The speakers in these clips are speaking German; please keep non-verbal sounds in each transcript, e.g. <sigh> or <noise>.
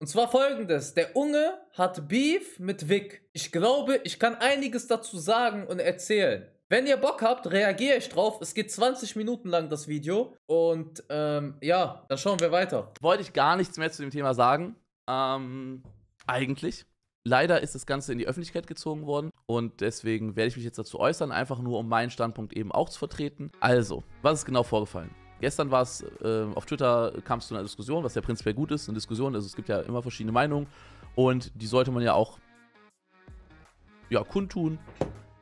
Und zwar folgendes, der Unge hat Beef mit Vic. Ich glaube, ich kann einiges dazu sagen und erzählen. Wenn ihr Bock habt, reagiere ich drauf. Es geht 20 Minuten lang, das Video. Und ähm, ja, dann schauen wir weiter. Wollte ich gar nichts mehr zu dem Thema sagen. Ähm, eigentlich. Leider ist das Ganze in die Öffentlichkeit gezogen worden und deswegen werde ich mich jetzt dazu äußern, einfach nur um meinen Standpunkt eben auch zu vertreten. Also, was ist genau vorgefallen? gestern war es, äh, auf Twitter kam es zu einer Diskussion, was ja prinzipiell gut ist, eine Diskussion, also es gibt ja immer verschiedene Meinungen und die sollte man ja auch ja, kundtun.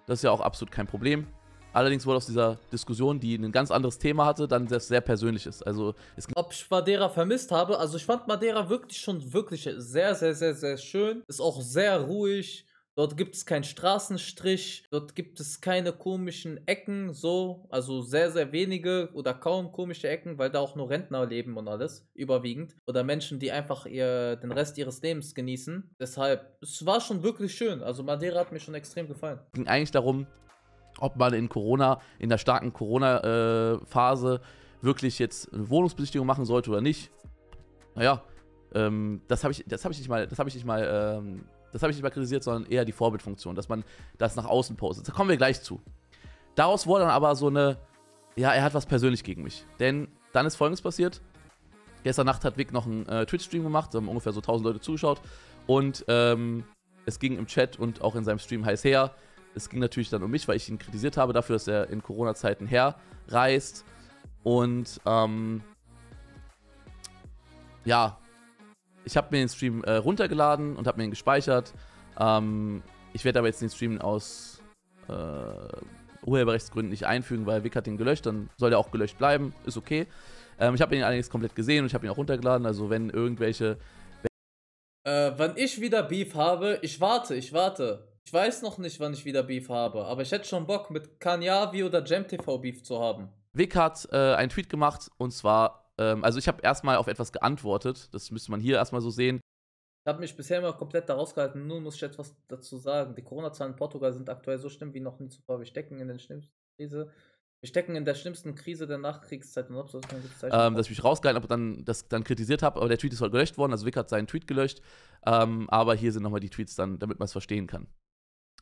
Das ist ja auch absolut kein Problem. Allerdings wurde aus dieser Diskussion, die ein ganz anderes Thema hatte, dann das sehr persönlich ist. Also Ob ich Madeira vermisst habe, also ich fand Madeira wirklich schon wirklich sehr, sehr, sehr, sehr schön. Ist auch sehr ruhig. Dort gibt es keinen Straßenstrich, dort gibt es keine komischen Ecken, so, also sehr, sehr wenige oder kaum komische Ecken, weil da auch nur Rentner leben und alles, überwiegend. Oder Menschen, die einfach ihr, den Rest ihres Lebens genießen. Deshalb, es war schon wirklich schön. Also Madeira hat mir schon extrem gefallen. ging eigentlich darum, ob man in Corona, in der starken Corona-Phase äh, wirklich jetzt eine Wohnungsbesichtigung machen sollte oder nicht. Naja, ähm, das habe ich, das ich nicht mal, das habe ich nicht mal. Ähm, das habe ich nicht mal kritisiert, sondern eher die Vorbildfunktion, dass man das nach außen postet. Da kommen wir gleich zu. Daraus wurde dann aber so eine, ja, er hat was persönlich gegen mich. Denn dann ist Folgendes passiert. Gestern Nacht hat Vic noch einen äh, Twitch-Stream gemacht, da haben ungefähr so 1000 Leute zugeschaut. Und ähm, es ging im Chat und auch in seinem Stream heiß her. Es ging natürlich dann um mich, weil ich ihn kritisiert habe dafür, dass er in Corona-Zeiten herreist. Und ähm, ja, ich habe mir den Stream äh, runtergeladen und habe mir ihn gespeichert. Ähm, ich werde aber jetzt den Stream aus äh, Urheberrechtsgründen nicht einfügen, weil Vic hat den gelöscht, dann soll der auch gelöscht bleiben, ist okay. Ähm, ich habe ihn allerdings komplett gesehen und ich habe ihn auch runtergeladen, also wenn irgendwelche... Äh, wann ich wieder Beef habe, ich warte, ich warte. Ich weiß noch nicht, wann ich wieder Beef habe, aber ich hätte schon Bock, mit Kanyavi oder JamTV Beef zu haben. Vic hat äh, einen Tweet gemacht und zwar ähm, also ich habe erstmal auf etwas geantwortet, das müsste man hier erstmal so sehen. Ich habe mich bisher immer komplett daraus gehalten, nun muss ich etwas dazu sagen. Die Corona-Zahlen in Portugal sind aktuell so schlimm wie noch nie zuvor. Wir stecken in der schlimmsten Krise. Wir stecken in der schlimmsten Krise der Nachkriegszeit. Und so ähm, dass ich mich rausgehalten habe dann, das, dann kritisiert habe, aber der Tweet ist halt gelöscht worden, also Vic hat seinen Tweet gelöscht. Ähm, aber hier sind nochmal die Tweets dann, damit man es verstehen kann.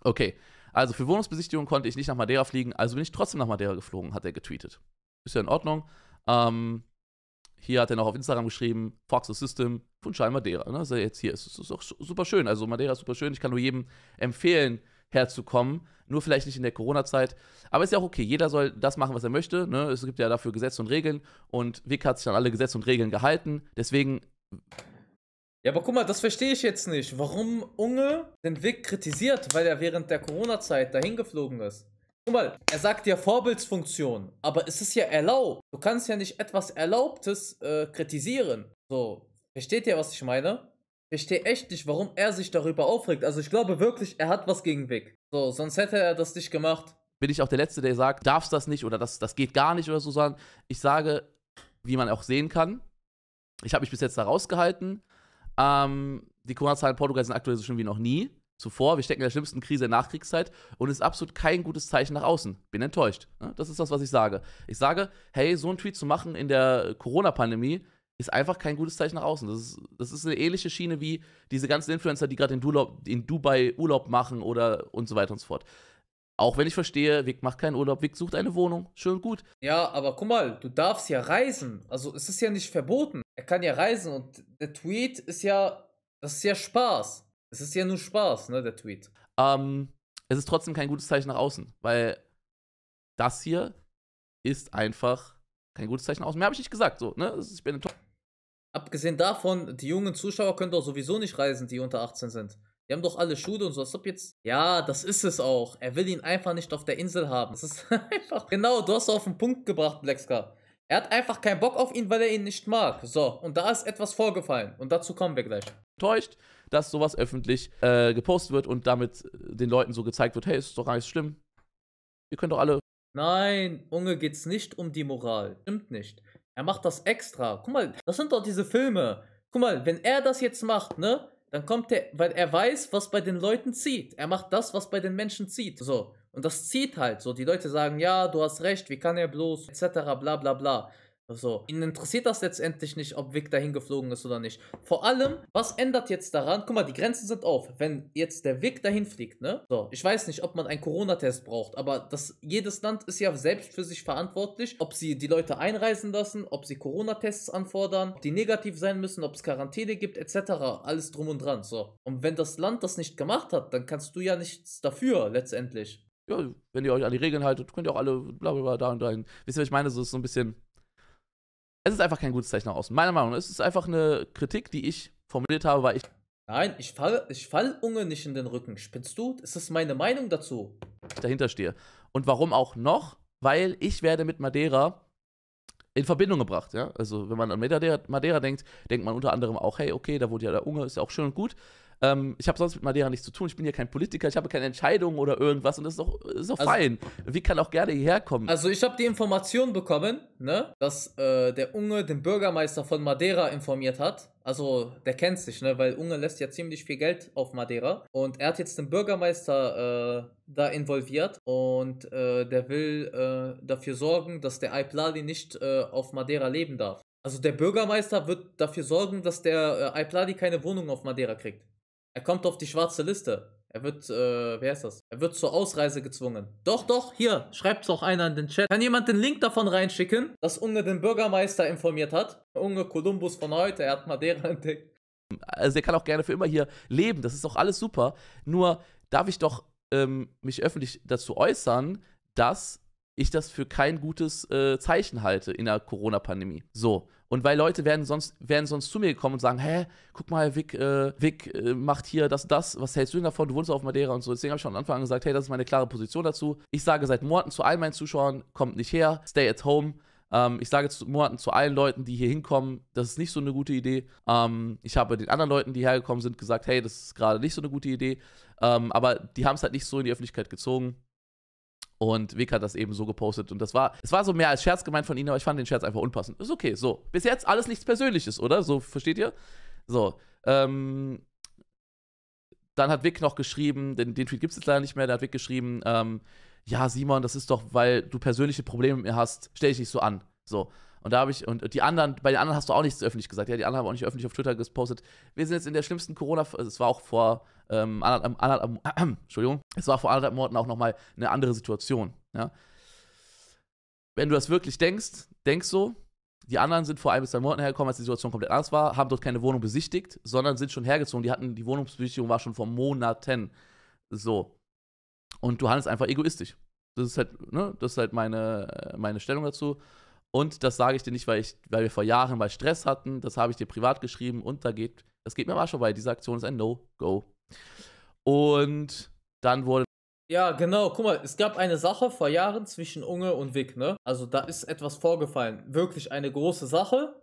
Okay, also für Wohnungsbesichtigung konnte ich nicht nach Madeira fliegen, also bin ich trotzdem nach Madeira geflogen, hat er getweetet. Ist ja in Ordnung. Ähm, hier hat er noch auf Instagram geschrieben, Fox the System von Schall Madeira. Ne? Also jetzt hier es ist es auch super schön. Also Madeira ist super schön. Ich kann nur jedem empfehlen, herzukommen. Nur vielleicht nicht in der Corona-Zeit. Aber ist ja auch okay. Jeder soll das machen, was er möchte. Ne? Es gibt ja dafür Gesetze und Regeln. Und Vic hat sich an alle Gesetze und Regeln gehalten. Deswegen. Ja, aber guck mal, das verstehe ich jetzt nicht. Warum Unge den Vic kritisiert, weil er während der Corona-Zeit dahin geflogen ist. Guck mal, er sagt ja Vorbildsfunktion, aber es ist ja erlaubt. Du kannst ja nicht etwas Erlaubtes äh, kritisieren. So, versteht ihr, was ich meine? Ich verstehe echt nicht, warum er sich darüber aufregt. Also ich glaube wirklich, er hat was gegen Vic. So, sonst hätte er das nicht gemacht. Bin ich auch der Letzte, der sagt, darfst das nicht oder das, das geht gar nicht oder so, sondern ich sage, wie man auch sehen kann, ich habe mich bis jetzt da rausgehalten. Ähm, die Corona-Zahlen in Portugal sind aktuell so schön wie noch nie zuvor. Wir stecken in der schlimmsten Krise der Nachkriegszeit und es ist absolut kein gutes Zeichen nach außen. Bin enttäuscht. Ne? Das ist das, was ich sage. Ich sage, hey, so einen Tweet zu machen in der Corona-Pandemie ist einfach kein gutes Zeichen nach außen. Das ist, das ist eine ähnliche Schiene wie diese ganzen Influencer, die gerade in, in, Dubai Urlaub machen oder und so weiter und so fort. Auch wenn ich verstehe, Vic macht keinen Urlaub, Vic sucht eine Wohnung, schön und gut. Ja, aber guck mal, du darfst ja reisen. Also es ist ja nicht verboten. Er kann ja reisen und der Tweet ist ja, das ist ja Spaß. Es ist ja nur Spaß, ne, der Tweet. Ähm, es ist trotzdem kein gutes Zeichen nach außen, weil das hier ist einfach kein gutes Zeichen nach außen. Mehr habe ich nicht gesagt, so, ne? Ich bin Abgesehen davon, die jungen Zuschauer können doch sowieso nicht reisen, die unter 18 sind. Die haben doch alle Schule und so. Was ob jetzt. Ja, das ist es auch. Er will ihn einfach nicht auf der Insel haben. Das ist <laughs> einfach. Genau, du hast auf den Punkt gebracht, Blexka. Er hat einfach keinen Bock auf ihn, weil er ihn nicht mag. So, und da ist etwas vorgefallen. Und dazu kommen wir gleich. Täuscht, dass sowas öffentlich äh, gepostet wird und damit äh, den Leuten so gezeigt wird, hey, ist doch gar nicht schlimm. Ihr könnt doch alle. Nein, Unge geht's nicht um die Moral. Stimmt nicht. Er macht das extra. Guck mal, das sind doch diese Filme. Guck mal, wenn er das jetzt macht, ne? Dann kommt er, weil er weiß, was bei den Leuten zieht. Er macht das, was bei den Menschen zieht. So. Und das zieht halt so. Die Leute sagen, ja, du hast recht, wie kann er bloß, etc., bla bla bla. So. Ihnen interessiert das letztendlich nicht, ob Vic dahin geflogen ist oder nicht. Vor allem, was ändert jetzt daran? Guck mal, die Grenzen sind auf. Wenn jetzt der Vic dahin fliegt, ne? So, ich weiß nicht, ob man einen Corona-Test braucht, aber das, jedes Land ist ja selbst für sich verantwortlich, ob sie die Leute einreisen lassen, ob sie Corona-Tests anfordern, ob die negativ sein müssen, ob es Quarantäne gibt, etc. Alles drum und dran. So. Und wenn das Land das nicht gemacht hat, dann kannst du ja nichts dafür letztendlich ja, wenn ihr euch an die Regeln haltet, könnt ihr auch alle bla bla bla da und dahin. Wisst ihr, was ich meine? So ist so ein bisschen. Es ist einfach kein gutes Zeichen nach außen. Meiner Meinung nach. Es ist einfach eine Kritik, die ich formuliert habe, weil ich. Nein, ich fall, ich fall Unge nicht in den Rücken. Spinnst du? Das ist meine Meinung dazu. Ich dahinter stehe. Und warum auch noch? Weil ich werde mit Madeira in Verbindung gebracht, ja. Also wenn man an Madeira, Madeira denkt, denkt man unter anderem auch, hey, okay, da wurde ja der Unge, ist ja auch schön und gut. Ähm, ich habe sonst mit Madeira nichts zu tun. Ich bin hier kein Politiker, ich habe keine Entscheidungen oder irgendwas und das ist doch, ist also, fein. Wie kann auch gerne hierher kommen? Also, ich habe die Information bekommen, ne, dass äh, der Unge den Bürgermeister von Madeira informiert hat. Also, der kennt sich, ne, weil Unge lässt ja ziemlich viel Geld auf Madeira. Und er hat jetzt den Bürgermeister äh, da involviert und äh, der will äh, dafür sorgen, dass der Aiplali nicht äh, auf Madeira leben darf. Also der Bürgermeister wird dafür sorgen, dass der äh, Aipladi keine Wohnung auf Madeira kriegt. Er kommt auf die schwarze Liste. Er wird, äh, wer ist das? Er wird zur Ausreise gezwungen. Doch, doch, hier, schreibt es auch einer in den Chat. Kann jemand den Link davon reinschicken, dass Unge den Bürgermeister informiert hat? Unge Kolumbus von heute, er hat Madeira <laughs> entdeckt. Also er kann auch gerne für immer hier leben, das ist doch alles super. Nur darf ich doch ähm, mich öffentlich dazu äußern, dass ich das für kein gutes äh, Zeichen halte in der Corona-Pandemie. So. Und weil Leute werden sonst, wären sonst zu mir gekommen und sagen, hä, guck mal, Vic, äh, Vic äh, macht hier das, das, was hältst du denn davon? Du wohnst auf Madeira und so. Deswegen habe ich schon am Anfang gesagt, hey, das ist meine klare Position dazu. Ich sage seit Monaten zu allen meinen Zuschauern, kommt nicht her, stay at home. Ähm, ich sage zu Monaten zu allen Leuten, die hier hinkommen, das ist nicht so eine gute Idee. Ähm, ich habe den anderen Leuten, die hergekommen sind, gesagt, hey, das ist gerade nicht so eine gute Idee. Ähm, aber die haben es halt nicht so in die Öffentlichkeit gezogen. Und Vic hat das eben so gepostet. Und das war, es war so mehr als Scherz gemeint von ihnen, aber ich fand den Scherz einfach unpassend. Ist okay, so. Bis jetzt alles nichts Persönliches, oder? So, versteht ihr? So. Ähm, dann hat Vic noch geschrieben, den, den Tweet gibt es jetzt leider nicht mehr, da hat Vic geschrieben, ähm, ja, Simon, das ist doch, weil du persönliche Probleme mit mir hast, stell dich so an. So. Und da habe ich, und die anderen, bei den anderen hast du auch nichts öffentlich gesagt. Ja, die anderen haben auch nicht öffentlich auf Twitter gepostet. Wir sind jetzt in der schlimmsten Corona, also es war auch vor ähm, anderthalb, anderthalb, äh, <clears throat> Entschuldigung, es war vor anderthalb Monaten auch nochmal eine andere Situation. Ja. Wenn du das wirklich denkst, denkst so, die anderen sind vor ein bis zwei Monaten hergekommen, als die Situation komplett anders war, haben dort keine Wohnung besichtigt, sondern sind schon hergezogen. Die hatten, die Wohnungsbesichtigung war schon vor Monaten. So. Und du handelst einfach egoistisch. Das ist halt, ne, das ist halt meine, äh, meine Stellung dazu. Und das sage ich dir nicht, weil, ich, weil wir vor Jahren mal Stress hatten. Das habe ich dir privat geschrieben und da geht, das geht mir am schon, weil Diese Aktion ist ein No-Go. Und dann wurde. Ja, genau. Guck mal, es gab eine Sache vor Jahren zwischen Unge und Vic, ne? Also da ist etwas vorgefallen. Wirklich eine große Sache,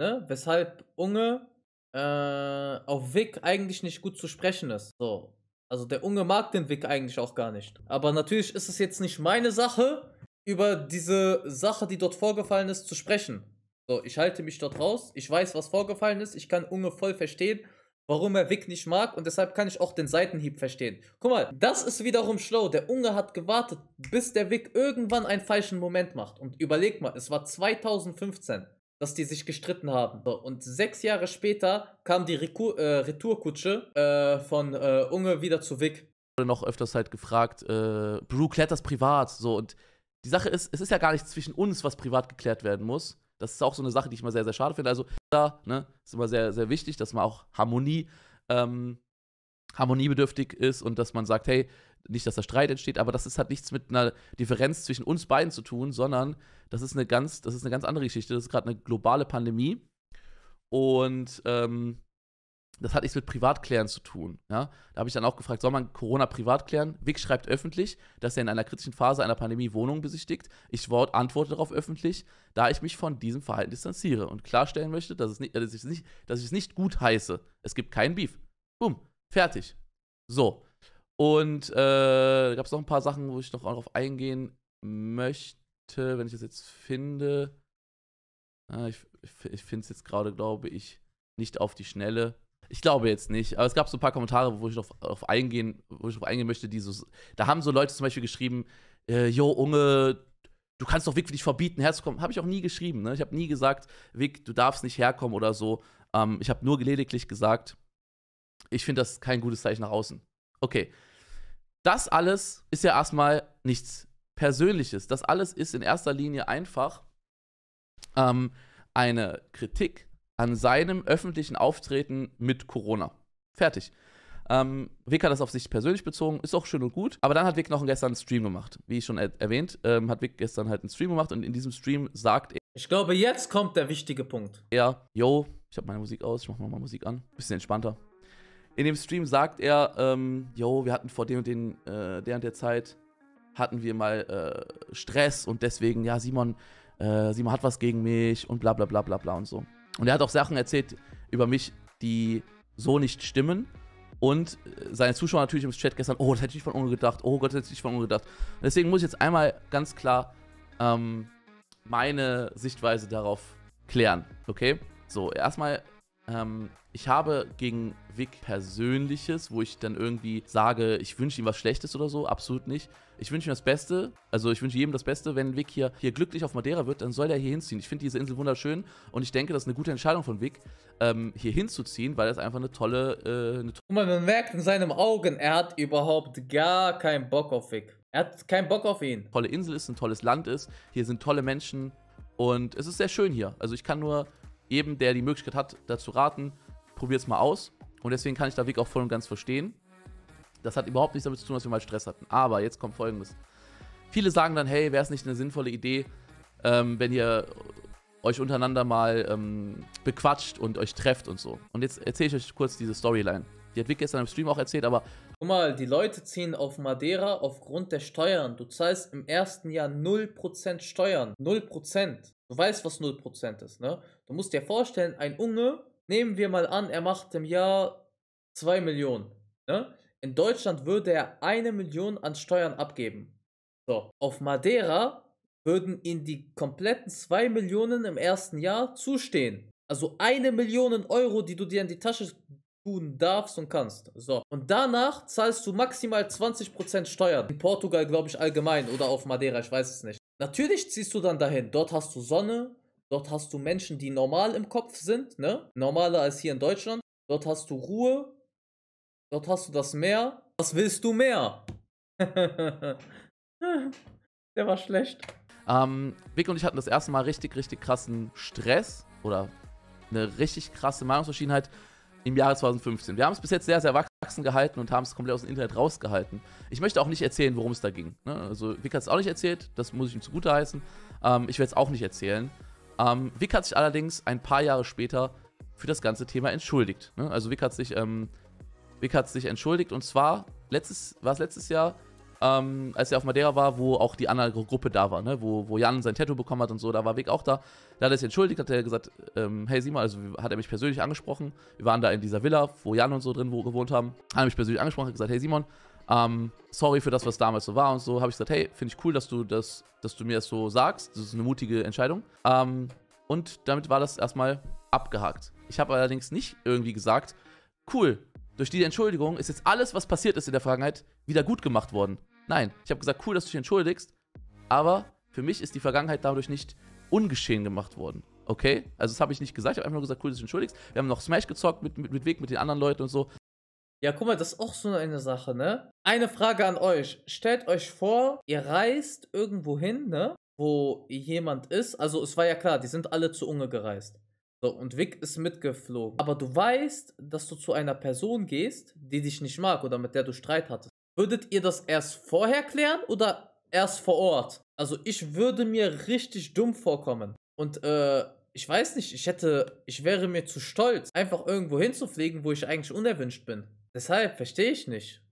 ne? Weshalb Unge äh, auf Vic eigentlich nicht gut zu sprechen ist. So. Also der Unge mag den Vic eigentlich auch gar nicht. Aber natürlich ist es jetzt nicht meine Sache über diese Sache, die dort vorgefallen ist, zu sprechen. So, ich halte mich dort raus, ich weiß, was vorgefallen ist, ich kann Unge voll verstehen, warum er Vic nicht mag und deshalb kann ich auch den Seitenhieb verstehen. Guck mal, das ist wiederum schlau. Der Unge hat gewartet, bis der Vic irgendwann einen falschen Moment macht. Und überleg mal, es war 2015, dass die sich gestritten haben. Und sechs Jahre später kam die Reku äh, Retourkutsche äh, von äh, Unge wieder zu Vic. Ich wurde noch öfters halt gefragt, äh, Brew klärt das privat, so und die Sache ist, es ist ja gar nichts zwischen uns, was privat geklärt werden muss. Das ist auch so eine Sache, die ich mal sehr, sehr schade finde. Also da ne, ist immer sehr, sehr wichtig, dass man auch Harmonie, ähm, harmoniebedürftig ist und dass man sagt, hey, nicht, dass da Streit entsteht, aber das ist, hat nichts mit einer Differenz zwischen uns beiden zu tun, sondern das ist eine ganz, das ist eine ganz andere Geschichte. Das ist gerade eine globale Pandemie und ähm, das hat nichts mit Privatklären zu tun. Ja? Da habe ich dann auch gefragt, soll man Corona privat klären? Wick schreibt öffentlich, dass er in einer kritischen Phase einer Pandemie Wohnungen besichtigt. Ich antworte darauf öffentlich, da ich mich von diesem Verhalten distanziere und klarstellen möchte, dass, es nicht, dass, ich, es nicht, dass ich es nicht gut heiße. Es gibt keinen Beef. Boom, fertig. So. Und äh, da gab es noch ein paar Sachen, wo ich noch darauf eingehen möchte, wenn ich das jetzt finde. Ah, ich, ich finde es jetzt gerade, glaube ich, nicht auf die Schnelle. Ich glaube jetzt nicht, aber es gab so ein paar Kommentare, wo ich darauf eingehen, wo ich drauf eingehen möchte, die so, da haben so Leute zum Beispiel geschrieben, äh, yo, Unge, du kannst doch wirklich nicht verbieten, herzukommen. Habe ich auch nie geschrieben, ne? Ich habe nie gesagt, Vic, du darfst nicht herkommen oder so. Ähm, ich habe nur lediglich gesagt, ich finde das kein gutes Zeichen nach außen. Okay. Das alles ist ja erstmal nichts Persönliches. Das alles ist in erster Linie einfach ähm, eine Kritik an seinem öffentlichen Auftreten mit Corona. Fertig. Ähm, Wick hat das auf sich persönlich bezogen, ist auch schön und gut. Aber dann hat Wick noch gestern einen Stream gemacht. Wie ich schon er erwähnt, ähm, hat Wick gestern halt einen Stream gemacht und in diesem Stream sagt er. Ich glaube, jetzt kommt der wichtige Punkt. Ja, yo, ich habe meine Musik aus, ich mache mal Musik an. Bisschen entspannter. In dem Stream sagt er, ähm, yo, wir hatten vor dem und den, äh, der und der Zeit, hatten wir mal äh, Stress und deswegen, ja, Simon, äh, Simon hat was gegen mich und bla bla bla bla bla und so. Und er hat auch Sachen erzählt über mich, die so nicht stimmen. Und äh, seine Zuschauer natürlich im Chat gestern, oh, das hätte ich von Unge gedacht, oh Gott, das hätte ich von Unge gedacht. Und deswegen muss ich jetzt einmal ganz klar ähm, meine Sichtweise darauf klären, okay? So, erstmal ähm, ich habe gegen Vic Persönliches, wo ich dann irgendwie sage, ich wünsche ihm was Schlechtes oder so, absolut nicht. Ich wünsche ihm das Beste, also ich wünsche jedem das Beste. Wenn Vic hier, hier glücklich auf Madeira wird, dann soll er hier hinziehen. Ich finde diese Insel wunderschön und ich denke, das ist eine gute Entscheidung von Vic, ähm, hier hinzuziehen, weil das einfach eine tolle... Äh, eine to man merkt in seinen Augen, er hat überhaupt gar keinen Bock auf Vic. Er hat keinen Bock auf ihn. Tolle Insel ist, ein tolles Land ist, hier sind tolle Menschen und es ist sehr schön hier. Also ich kann nur jedem, der die Möglichkeit hat, dazu raten, probiere es mal aus. Und deswegen kann ich da Weg auch voll und ganz verstehen. Das hat überhaupt nichts damit zu tun, dass wir mal Stress hatten. Aber jetzt kommt folgendes. Viele sagen dann, hey, wäre es nicht eine sinnvolle Idee, ähm, wenn ihr euch untereinander mal ähm, bequatscht und euch trefft und so. Und jetzt erzähle ich euch kurz diese Storyline. Die hat Vic gestern im Stream auch erzählt, aber... Guck mal, die Leute ziehen auf Madeira aufgrund der Steuern. Du zahlst im ersten Jahr 0% Steuern. 0%. Du weißt, was 0% ist, ne? Du musst dir vorstellen, ein Unge Nehmen wir mal an, er macht im Jahr 2 Millionen. Ne? In Deutschland würde er eine Million an Steuern abgeben. So, auf Madeira würden ihm die kompletten 2 Millionen im ersten Jahr zustehen. Also eine Million Euro, die du dir in die Tasche tun darfst und kannst. So. Und danach zahlst du maximal 20% Steuern. In Portugal, glaube ich, allgemein oder auf Madeira, ich weiß es nicht. Natürlich ziehst du dann dahin. Dort hast du Sonne, Dort hast du Menschen, die normal im Kopf sind, ne? Normaler als hier in Deutschland. Dort hast du Ruhe. Dort hast du das Meer. Was willst du mehr? <laughs> Der war schlecht. Ähm, Vic und ich hatten das erste Mal richtig, richtig krassen Stress oder eine richtig krasse Meinungsverschiedenheit im Jahre 2015. Wir haben es bis jetzt sehr, sehr wachsen gehalten und haben es komplett aus dem Internet rausgehalten. Ich möchte auch nicht erzählen, worum es da ging. Ne? Also Vic hat es auch nicht erzählt, das muss ich ihm zugute heißen. Ähm, ich werde es auch nicht erzählen. Ähm, Vic hat sich allerdings ein paar Jahre später für das ganze Thema entschuldigt. Ne? Also Vic hat sich, ähm, Vic hat sich entschuldigt und zwar letztes, war es letztes Jahr, ähm, als er auf Madeira war, wo auch die andere Gruppe da war, ne? wo, wo Jan sein Tattoo bekommen hat und so, da war Vic auch da. Da hat er sich entschuldigt, hat er gesagt, ähm, hey Simon, also hat er mich persönlich angesprochen. Wir waren da in dieser Villa, wo Jan und so drin wo, gewohnt haben. Hat er mich persönlich angesprochen, hat gesagt, hey Simon, ähm, sorry für das, was damals so war und so. Habe ich gesagt, hey, finde ich cool, dass du das, dass du mir das so sagst. Das ist eine mutige Entscheidung. Ähm, und damit war das erstmal abgehakt. Ich habe allerdings nicht irgendwie gesagt, cool, durch die Entschuldigung ist jetzt alles, was passiert ist in der Vergangenheit, wieder gut gemacht worden. Nein, ich habe gesagt, cool, dass du dich entschuldigst, aber für mich ist die Vergangenheit dadurch nicht ungeschehen gemacht worden. Okay? Also das habe ich nicht gesagt, ich habe einfach nur gesagt, cool, dass du dich entschuldigst. Wir haben noch Smash gezockt mit, mit, mit Weg, mit den anderen Leuten und so. Ja, guck mal, das ist auch so eine Sache, ne? Eine Frage an euch. Stellt euch vor, ihr reist irgendwo hin, ne? Wo jemand ist. Also, es war ja klar, die sind alle zu Unge gereist. So, und Vic ist mitgeflogen. Aber du weißt, dass du zu einer Person gehst, die dich nicht mag oder mit der du Streit hattest. Würdet ihr das erst vorher klären oder erst vor Ort? Also, ich würde mir richtig dumm vorkommen. Und, äh, ich weiß nicht, ich hätte, ich wäre mir zu stolz, einfach irgendwo hinzufliegen, wo ich eigentlich unerwünscht bin. Deshalb verstehe ich nicht,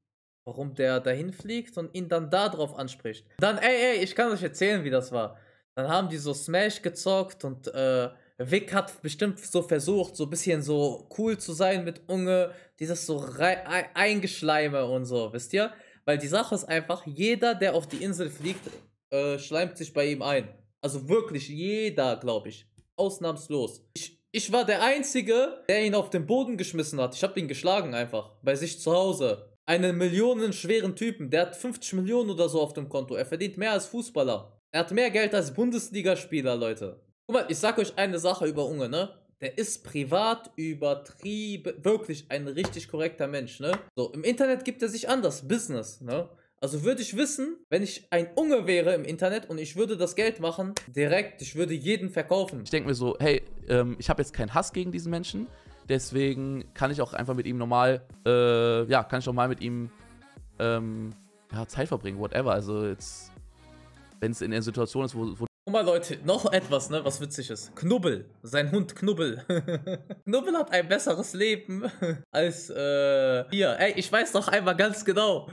warum der dahin fliegt und ihn dann da drauf anspricht. Dann, ey, ey, ich kann euch erzählen, wie das war. Dann haben die so Smash gezockt und äh, Vic hat bestimmt so versucht, so ein bisschen so cool zu sein mit Unge, dieses so Eingeschleime und so, wisst ihr? Weil die Sache ist einfach, jeder, der auf die Insel fliegt, äh, schleimt sich bei ihm ein. Also wirklich jeder, glaube ich. Ausnahmslos. Ich ich war der Einzige, der ihn auf den Boden geschmissen hat. Ich habe ihn geschlagen einfach. Bei sich zu Hause. Einen millionenschweren Typen. Der hat 50 Millionen oder so auf dem Konto. Er verdient mehr als Fußballer. Er hat mehr Geld als Bundesligaspieler, Leute. Guck mal, ich sag euch eine Sache über Unge, ne? Der ist privat übertrieben, wirklich ein richtig korrekter Mensch, ne? So, im Internet gibt er sich anders, Business, ne? Also würde ich wissen, wenn ich ein Unge wäre im Internet und ich würde das Geld machen, direkt, ich würde jeden verkaufen. Ich denke mir so, hey, ähm, ich habe jetzt keinen Hass gegen diesen Menschen, deswegen kann ich auch einfach mit ihm normal, äh, ja, kann ich normal mit ihm ähm, ja, Zeit verbringen, whatever. Also jetzt, wenn es in der Situation ist, wo, wo Guck mal, Leute, noch etwas, ne, was witzig ist. Knubbel, sein Hund Knubbel. <laughs> Knubbel hat ein besseres Leben <laughs> als, äh, hier. Ey, ich weiß doch einmal ganz genau.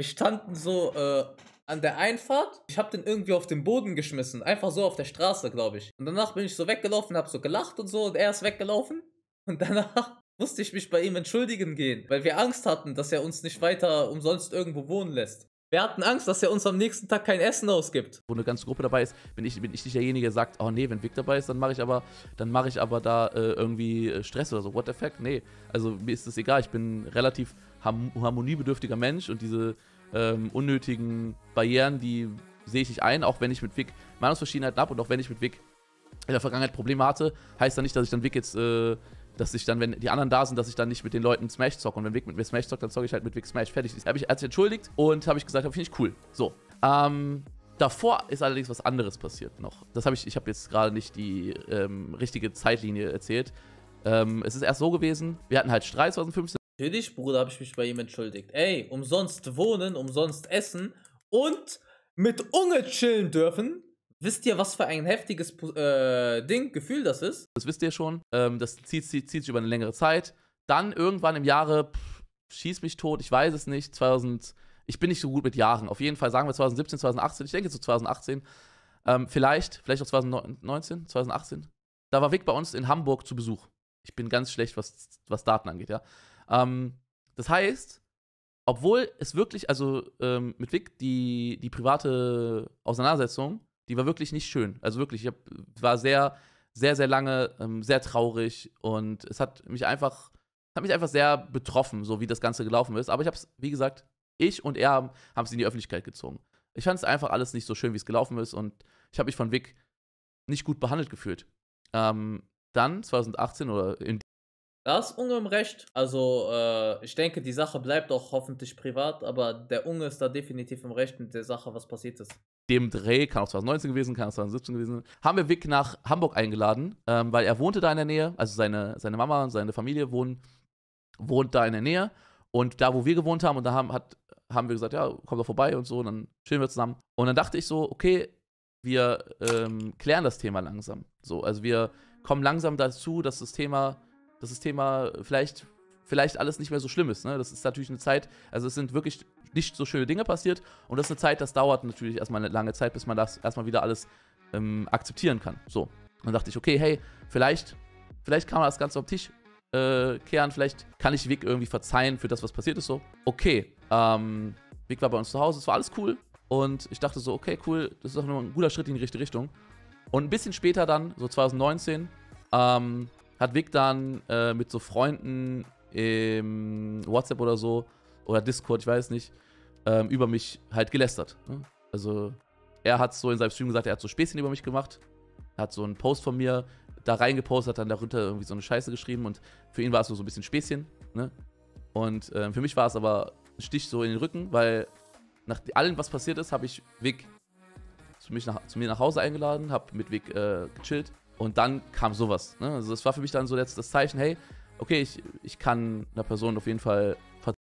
Wir standen so äh, an der Einfahrt. Ich habe den irgendwie auf den Boden geschmissen. Einfach so auf der Straße, glaube ich. Und danach bin ich so weggelaufen, habe so gelacht und so. Und er ist weggelaufen. Und danach <laughs> musste ich mich bei ihm entschuldigen gehen, weil wir Angst hatten, dass er uns nicht weiter umsonst irgendwo wohnen lässt. Wir hatten Angst, dass er uns am nächsten Tag kein Essen ausgibt. Wo eine ganze Gruppe dabei ist, bin ich, bin ich nicht derjenige, der sagt, oh nee, wenn Vic dabei ist, dann mache ich aber, dann mache ich aber da äh, irgendwie äh, Stress oder so. What the fuck? Nee. Also mir ist das egal. Ich bin relativ harmoniebedürftiger Mensch und diese ähm, unnötigen Barrieren, die sehe ich nicht ein, auch wenn ich mit Vic Meinungsverschiedenheiten habe und auch wenn ich mit Vic in der Vergangenheit Probleme hatte, heißt das nicht, dass ich dann Vic jetzt, äh, dass ich dann, wenn die anderen da sind, dass ich dann nicht mit den Leuten Smash zocke. Und wenn Vic mit mir Smash zockt, dann zocke ich halt mit Vic Smash. Fertig. Er hat sich entschuldigt und habe ich gesagt, finde ich cool. So. Ähm, Davor ist allerdings was anderes passiert noch. Das habe ich, ich habe jetzt gerade nicht die ähm, richtige Zeitlinie erzählt. Ähm, es ist erst so gewesen, wir hatten halt Streit 2015, Natürlich, Bruder, habe ich mich bei ihm entschuldigt. Ey, umsonst wohnen, umsonst essen und mit Unge chillen dürfen. Wisst ihr, was für ein heftiges äh, Ding, Gefühl das ist? Das wisst ihr schon. Ähm, das zieht, zieht, zieht sich über eine längere Zeit. Dann irgendwann im Jahre, pff, schieß mich tot, ich weiß es nicht, 2000, ich bin nicht so gut mit Jahren. Auf jeden Fall sagen wir 2017, 2018, ich denke zu so 2018. Ähm, vielleicht, vielleicht auch 2019, 2018. Da war Vic bei uns in Hamburg zu Besuch. Ich bin ganz schlecht, was, was Daten angeht, ja. Ähm, das heißt, obwohl es wirklich, also ähm, mit Vic, die, die private Auseinandersetzung, die war wirklich nicht schön. Also wirklich, ich hab, war sehr, sehr, sehr lange, ähm, sehr traurig und es hat mich einfach, hat mich einfach sehr betroffen, so wie das Ganze gelaufen ist. Aber ich habe es, wie gesagt, ich und er haben es in die Öffentlichkeit gezogen. Ich fand es einfach alles nicht so schön, wie es gelaufen ist und ich habe mich von Vic nicht gut behandelt gefühlt. Ähm, dann, 2018 oder in da ist Unge im Recht. Also, äh, ich denke, die Sache bleibt auch hoffentlich privat, aber der Unge ist da definitiv im Recht mit der Sache, was passiert ist. Dem Dreh, kann auch 2019 gewesen, kann auch 2017 gewesen sein, haben wir Vic nach Hamburg eingeladen, ähm, weil er wohnte da in der Nähe. Also, seine, seine Mama und seine Familie wohnen, wohnt da in der Nähe. Und da, wo wir gewohnt haben, und da haben, hat, haben wir gesagt, ja, komm doch vorbei und so, und dann chillen wir zusammen. Und dann dachte ich so, okay, wir ähm, klären das Thema langsam. So, also wir kommen langsam dazu, dass das Thema dass das Thema vielleicht, vielleicht alles nicht mehr so schlimm ist. Ne? Das ist natürlich eine Zeit, also es sind wirklich nicht so schöne Dinge passiert und das ist eine Zeit, das dauert natürlich erstmal eine lange Zeit, bis man das erstmal wieder alles ähm, akzeptieren kann. So. Dann dachte ich, okay, hey, vielleicht, vielleicht kann man das Ganze auf den Tisch äh, kehren, vielleicht kann ich Vic irgendwie verzeihen für das, was passiert ist. So, okay, ähm, Vic war bei uns zu Hause, es war alles cool und ich dachte so, okay, cool, das ist auch nur ein guter Schritt in die richtige Richtung. Und ein bisschen später dann, so 2019, ähm, hat Vic dann äh, mit so Freunden im WhatsApp oder so oder Discord, ich weiß nicht, ähm, über mich halt gelästert. Ne? Also er hat so in seinem Stream gesagt, er hat so Späßchen über mich gemacht, hat so einen Post von mir da reingepostet, hat dann darunter irgendwie so eine Scheiße geschrieben und für ihn war es so, so ein bisschen Späßchen. Ne? Und ähm, für mich war es aber ein Stich so in den Rücken, weil nach allem, was passiert ist, habe ich Vic zu, mich nach, zu mir nach Hause eingeladen, habe mit Vic äh, gechillt und dann kam sowas. Ne? Also das war für mich dann so jetzt das Zeichen, hey, okay, ich, ich kann einer Person auf jeden Fall verzeihen.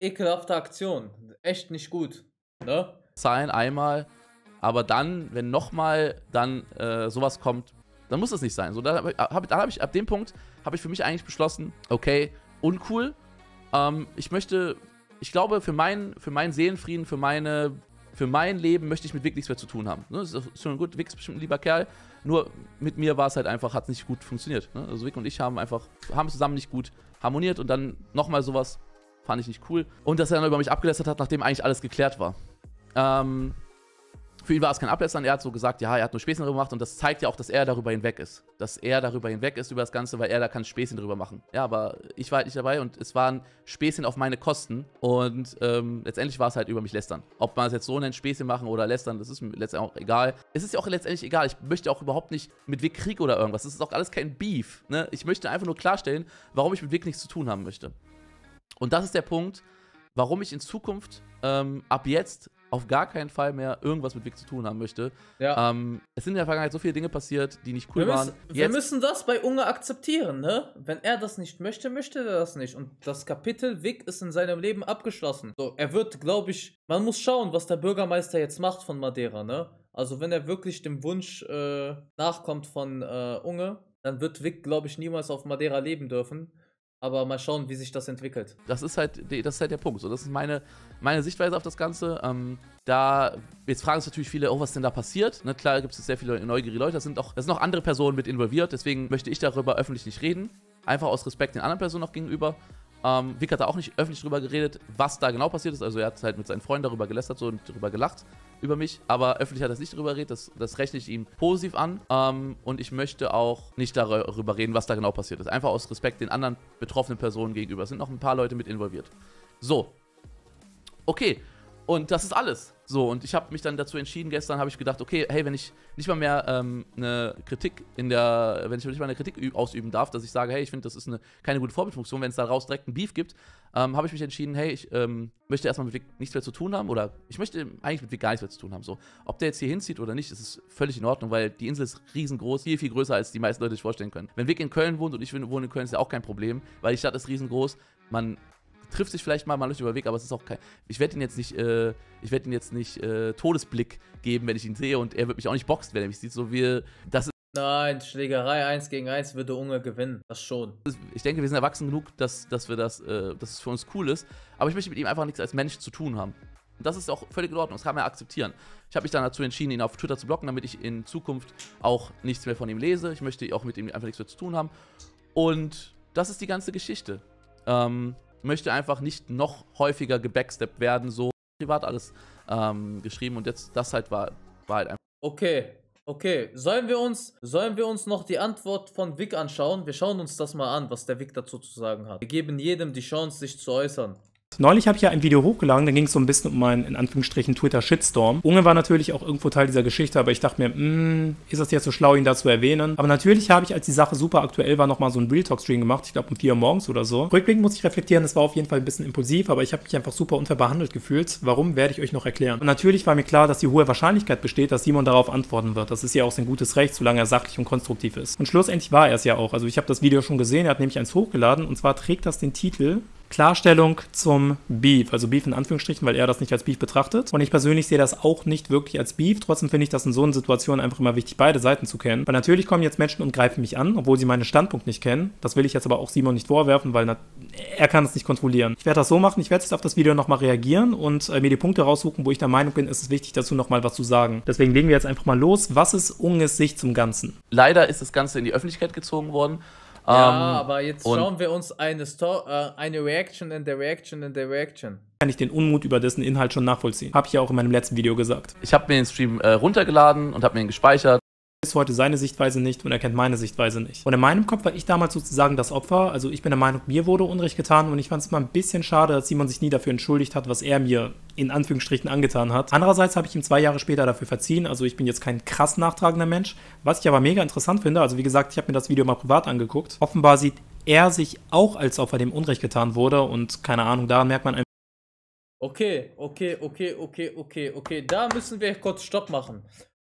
Ekelhafte Aktion. Echt nicht gut. Ne? Verzeihen einmal. Aber dann, wenn nochmal dann äh, sowas kommt, dann muss das nicht sein. So, da hab, da hab ich, ab dem Punkt habe ich für mich eigentlich beschlossen, okay, uncool. Ähm, ich möchte, ich glaube, für meinen, für meinen Seelenfrieden, für meine für mein Leben möchte ich mit Vic nichts mehr zu tun haben. Ne? Das ist schon gut, Vic ist bestimmt ein lieber Kerl, nur mit mir war es halt einfach, hat es nicht gut funktioniert. Ne? Also Vic und ich haben einfach, haben zusammen nicht gut harmoniert und dann nochmal sowas fand ich nicht cool. Und dass er dann über mich abgelästert hat, nachdem eigentlich alles geklärt war. Ähm, für ihn war es kein Ablässern, er hat so gesagt, ja, er hat nur Späßchen darüber gemacht und das zeigt ja auch, dass er darüber hinweg ist. Dass er darüber hinweg ist über das Ganze, weil er da kann Späßchen drüber machen. Ja, aber ich war halt nicht dabei und es waren Späßchen auf meine Kosten und ähm, letztendlich war es halt über mich lästern. Ob man es jetzt so nennt, Späßchen machen oder lästern, das ist mir letztendlich auch egal. Es ist ja auch letztendlich egal. Ich möchte auch überhaupt nicht mit Vic Krieg oder irgendwas. Das ist auch alles kein Beef. Ne? Ich möchte einfach nur klarstellen, warum ich mit Vic nichts zu tun haben möchte. Und das ist der Punkt, warum ich in Zukunft ähm, ab jetzt auf gar keinen Fall mehr irgendwas mit Vic zu tun haben möchte. Ja. Ähm, es sind in der Vergangenheit so viele Dinge passiert, die nicht cool wir waren. Müssen, wir müssen das bei Unge akzeptieren, ne? Wenn er das nicht möchte, möchte er das nicht. Und das Kapitel Vic ist in seinem Leben abgeschlossen. So, er wird, glaube ich, man muss schauen, was der Bürgermeister jetzt macht von Madeira, ne? Also wenn er wirklich dem Wunsch äh, nachkommt von äh, Unge, dann wird Vic, glaube ich, niemals auf Madeira leben dürfen. Aber mal schauen, wie sich das entwickelt. Das ist halt, das ist halt der Punkt. So, das ist meine, meine Sichtweise auf das Ganze. Ähm, da, jetzt fragen sich natürlich viele, oh, was denn da passiert? Ne, klar gibt es sehr viele neugierige Leute. Da sind auch, das sind auch andere Personen mit involviert. Deswegen möchte ich darüber öffentlich nicht reden. Einfach aus Respekt den anderen Personen noch gegenüber. Ähm, Vic hat da auch nicht öffentlich drüber geredet, was da genau passiert ist. Also er hat halt mit seinen Freunden darüber gelästert so, und darüber gelacht über mich, aber öffentlich hat er es nicht darüber geredet. das, das rechne ich ihm positiv an ähm, und ich möchte auch nicht darüber reden, was da genau passiert ist. Einfach aus Respekt den anderen betroffenen Personen gegenüber. Es sind noch ein paar Leute mit involviert. So. Okay, und das ist alles. So, und ich habe mich dann dazu entschieden, gestern habe ich gedacht, okay, hey, wenn ich nicht mal mehr ähm, eine Kritik in der, wenn ich nicht mal eine Kritik ausüben darf, dass ich sage, hey, ich finde, das ist eine, keine gute Vorbildfunktion, wenn es daraus direkt einen Beef gibt, ähm, habe ich mich entschieden, hey, ich ähm, möchte erstmal mit Vic nichts mehr zu tun haben oder ich möchte eigentlich mit Vic gar nichts mehr zu tun haben. So, ob der jetzt hier hinzieht oder nicht, ist völlig in Ordnung, weil die Insel ist riesengroß, viel, viel größer, als die meisten Leute sich vorstellen können. Wenn Vic in Köln wohnt und ich wohne in Köln, ist ja auch kein Problem, weil die Stadt ist riesengroß. Man trifft sich vielleicht mal mal durch über Weg, aber es ist auch kein. Ich werde ihn jetzt nicht, äh, ich werde ihn jetzt nicht äh, Todesblick geben, wenn ich ihn sehe und er wird mich auch nicht boxen, wenn er mich sieht. So wie das. Nein, Schlägerei 1 gegen 1 würde Unge gewinnen. Das schon. Ich denke, wir sind erwachsen genug, dass, dass wir das, äh, dass es für uns cool ist. Aber ich möchte mit ihm einfach nichts als Mensch zu tun haben. Und das ist auch völlig in Ordnung, das kann man ja akzeptieren. Ich habe mich dann dazu entschieden, ihn auf Twitter zu blocken, damit ich in Zukunft auch nichts mehr von ihm lese. Ich möchte auch mit ihm einfach nichts mehr zu tun haben. Und das ist die ganze Geschichte. Ähm, möchte einfach nicht noch häufiger gebacksteppt werden, so privat alles ähm, geschrieben und jetzt das halt war, war halt einfach. Okay, okay. Sollen wir, uns, sollen wir uns noch die Antwort von Vic anschauen? Wir schauen uns das mal an, was der Vic dazu zu sagen hat. Wir geben jedem die Chance, sich zu äußern. Neulich habe ich ja ein Video hochgeladen, da ging es so ein bisschen um meinen, in Anführungsstrichen, Twitter-Shitstorm. Unge war natürlich auch irgendwo Teil dieser Geschichte, aber ich dachte mir, mh, mm, ist das jetzt so schlau, ihn da zu erwähnen? Aber natürlich habe ich, als die Sache super aktuell war, nochmal so einen Real Talk-Stream gemacht, ich glaube um 4 Uhr morgens oder so. Rückblickend muss ich reflektieren, das war auf jeden Fall ein bisschen impulsiv, aber ich habe mich einfach super unterbehandelt gefühlt. Warum, werde ich euch noch erklären. Und natürlich war mir klar, dass die hohe Wahrscheinlichkeit besteht, dass Simon darauf antworten wird. Das ist ja auch sein gutes Recht, solange er sachlich und konstruktiv ist. Und schlussendlich war er es ja auch. Also ich habe das Video schon gesehen, er hat nämlich eins hochgeladen und zwar trägt das den Titel Klarstellung zum Beef, also Beef in Anführungsstrichen, weil er das nicht als Beef betrachtet. Und ich persönlich sehe das auch nicht wirklich als Beef. Trotzdem finde ich das in so einer Situation einfach immer wichtig, beide Seiten zu kennen. Weil natürlich kommen jetzt Menschen und greifen mich an, obwohl sie meinen Standpunkt nicht kennen. Das will ich jetzt aber auch Simon nicht vorwerfen, weil er kann es nicht kontrollieren. Ich werde das so machen, ich werde jetzt auf das Video nochmal reagieren und äh, mir die Punkte raussuchen, wo ich der Meinung bin, ist es wichtig, dazu nochmal was zu sagen. Deswegen legen wir jetzt einfach mal los. Was ist Unges Sicht zum Ganzen? Leider ist das Ganze in die Öffentlichkeit gezogen worden. Ja, ähm, aber jetzt schauen wir uns eine, Sto äh, eine Reaction in der Reaction in der Reaction. Kann ich den Unmut über dessen Inhalt schon nachvollziehen. Habe ich ja auch in meinem letzten Video gesagt. Ich habe mir den Stream äh, runtergeladen und habe mir ihn gespeichert bis heute seine Sichtweise nicht und er kennt meine Sichtweise nicht. Und in meinem Kopf war ich damals sozusagen das Opfer. Also ich bin der Meinung, mir wurde Unrecht getan und ich fand es mal ein bisschen schade, dass Simon sich nie dafür entschuldigt hat, was er mir in Anführungsstrichen angetan hat. Andererseits habe ich ihm zwei Jahre später dafür verziehen, also ich bin jetzt kein krass nachtragender Mensch. Was ich aber mega interessant finde, also wie gesagt, ich habe mir das Video mal privat angeguckt. Offenbar sieht er sich auch als Opfer dem Unrecht getan wurde und keine Ahnung, daran merkt man einfach. Okay, okay, okay, okay, okay, okay. Da müssen wir kurz Stopp machen.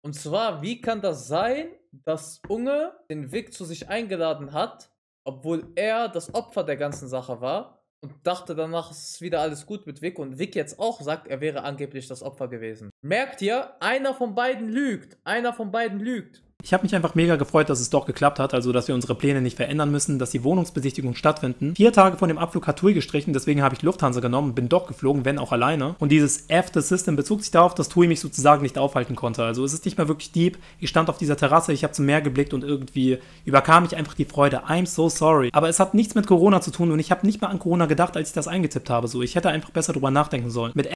Und zwar, wie kann das sein, dass Unge den Weg zu sich eingeladen hat, obwohl er das Opfer der ganzen Sache war und dachte danach es ist wieder alles gut mit Vic und Vic jetzt auch sagt, er wäre angeblich das Opfer gewesen. Merkt ihr, einer von beiden lügt, einer von beiden lügt. Ich habe mich einfach mega gefreut, dass es doch geklappt hat, also dass wir unsere Pläne nicht verändern müssen, dass die Wohnungsbesichtigungen stattfinden. Vier Tage von dem Abflug hat TUI gestrichen, deswegen habe ich Lufthansa genommen und bin doch geflogen, wenn auch alleine. Und dieses F the System bezog sich darauf, dass TUI mich sozusagen nicht aufhalten konnte. Also es ist nicht mehr wirklich deep. Ich stand auf dieser Terrasse, ich habe zum Meer geblickt und irgendwie überkam mich einfach die Freude. I'm so sorry. Aber es hat nichts mit Corona zu tun und ich habe nicht mal an Corona gedacht, als ich das eingetippt habe. So, ich hätte einfach besser drüber nachdenken sollen. Mit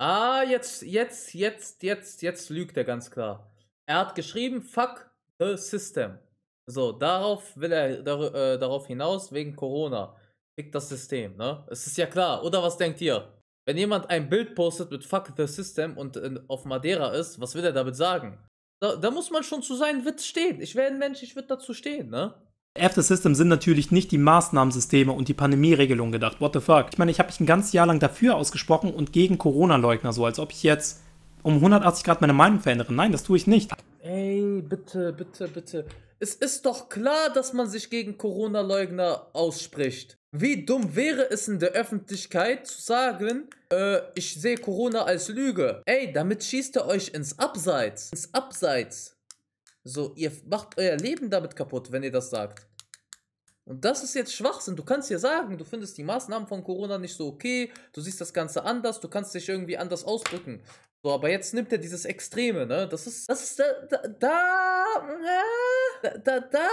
Ah, jetzt, jetzt, jetzt, jetzt, jetzt lügt er ganz klar. Er hat geschrieben, fuck, The System. So, darauf will er dar, äh, darauf hinaus, wegen Corona. Fickt das System, ne? Es ist ja klar, oder was denkt ihr? Wenn jemand ein Bild postet mit Fuck the System und in, auf Madeira ist, was will er damit sagen? Da, da muss man schon zu seinem Witz stehen. Ich wäre ein Mensch, ich würde dazu stehen, ne? After System sind natürlich nicht die Maßnahmensysteme und die Pandemieregelung gedacht. What the fuck? Ich meine, ich habe mich ein ganz Jahr lang dafür ausgesprochen und gegen Corona-Leugner, so als ob ich jetzt um 180 Grad meine Meinung verändere. Nein, das tue ich nicht. Ey, bitte, bitte, bitte. Es ist doch klar, dass man sich gegen Corona-Leugner ausspricht. Wie dumm wäre es in der Öffentlichkeit zu sagen, äh, ich sehe Corona als Lüge. Ey, damit schießt ihr euch ins Abseits. Ins Abseits. So, ihr macht euer Leben damit kaputt, wenn ihr das sagt. Und das ist jetzt Schwachsinn. Du kannst ja sagen, du findest die Maßnahmen von Corona nicht so okay, du siehst das Ganze anders, du kannst dich irgendwie anders ausdrücken. So, aber jetzt nimmt er dieses Extreme, ne? Das ist, das ist da, da, da, äh, da, da, da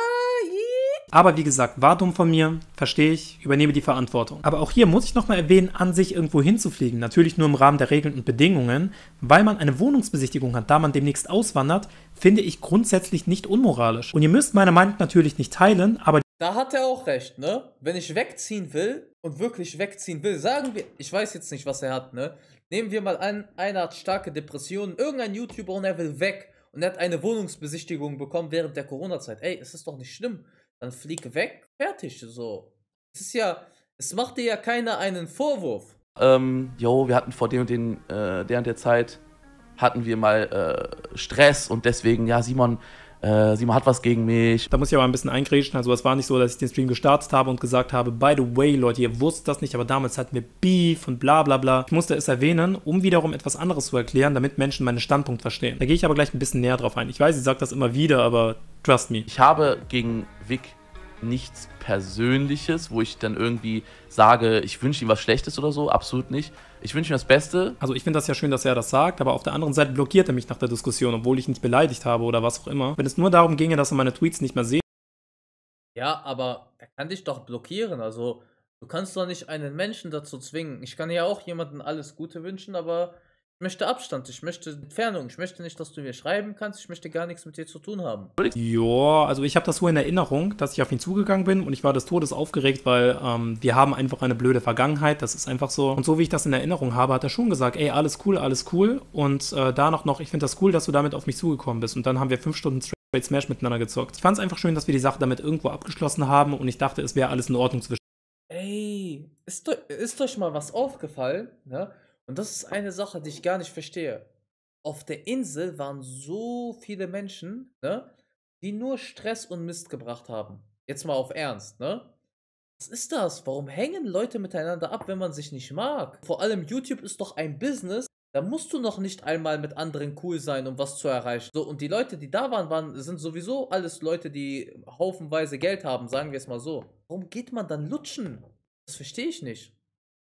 Aber wie gesagt, war dumm von mir, verstehe ich, übernehme die Verantwortung. Aber auch hier muss ich nochmal erwähnen, an sich irgendwo hinzufliegen, natürlich nur im Rahmen der Regeln und Bedingungen, weil man eine Wohnungsbesichtigung hat, da man demnächst auswandert, finde ich grundsätzlich nicht unmoralisch. Und ihr müsst meine Meinung natürlich nicht teilen, aber da hat er auch recht, ne? Wenn ich wegziehen will und wirklich wegziehen will, sagen wir, ich weiß jetzt nicht, was er hat, ne? Nehmen wir mal an, einer hat starke Depressionen, irgendein YouTuber und er will weg und er hat eine Wohnungsbesichtigung bekommen während der Corona-Zeit. Ey, es ist doch nicht schlimm. Dann flieg weg, fertig. So. Es ist ja, es macht dir ja keiner einen Vorwurf. Ähm, jo, wir hatten vor dem und den, äh, der der Zeit hatten wir mal äh, Stress und deswegen, ja, Simon, äh, Simon hat was gegen mich. Da muss ich aber ein bisschen eingrätschen. Also es war nicht so, dass ich den Stream gestartet habe und gesagt habe, by the way, Leute, ihr wusst das nicht, aber damals hatten wir Beef und bla bla bla. Ich musste es erwähnen, um wiederum etwas anderes zu erklären, damit Menschen meinen Standpunkt verstehen. Da gehe ich aber gleich ein bisschen näher drauf ein. Ich weiß, ich sage das immer wieder, aber trust me. Ich habe gegen Vic nichts Persönliches, wo ich dann irgendwie sage, ich wünsche ihm was Schlechtes oder so. Absolut nicht. Ich wünsche ihm das Beste. Also ich finde das ja schön, dass er das sagt, aber auf der anderen Seite blockiert er mich nach der Diskussion, obwohl ich nicht beleidigt habe oder was auch immer. Wenn es nur darum ginge, dass er meine Tweets nicht mehr sehen. Ja, aber er kann dich doch blockieren. Also du kannst doch nicht einen Menschen dazu zwingen. Ich kann ja auch jemandem alles Gute wünschen, aber ich möchte Abstand, ich möchte Entfernung, ich möchte nicht, dass du mir schreiben kannst, ich möchte gar nichts mit dir zu tun haben. Ja, also ich habe das so in Erinnerung, dass ich auf ihn zugegangen bin und ich war des Todes aufgeregt, weil ähm, wir haben einfach eine blöde Vergangenheit, das ist einfach so. Und so wie ich das in Erinnerung habe, hat er schon gesagt, ey, alles cool, alles cool und äh, da noch, noch, ich finde das cool, dass du damit auf mich zugekommen bist und dann haben wir fünf Stunden straight Smash miteinander gezockt. Ich fand es einfach schön, dass wir die Sache damit irgendwo abgeschlossen haben und ich dachte, es wäre alles in Ordnung zwischen. Ey, ist, ist euch mal was aufgefallen, ne? Und das ist eine Sache, die ich gar nicht verstehe. Auf der Insel waren so viele Menschen, ne, die nur Stress und Mist gebracht haben. Jetzt mal auf Ernst, ne? Was ist das? Warum hängen Leute miteinander ab, wenn man sich nicht mag? Vor allem YouTube ist doch ein Business. Da musst du noch nicht einmal mit anderen cool sein, um was zu erreichen. So, und die Leute, die da waren, waren sind sowieso alles Leute, die haufenweise Geld haben, sagen wir es mal so. Warum geht man dann lutschen? Das verstehe ich nicht.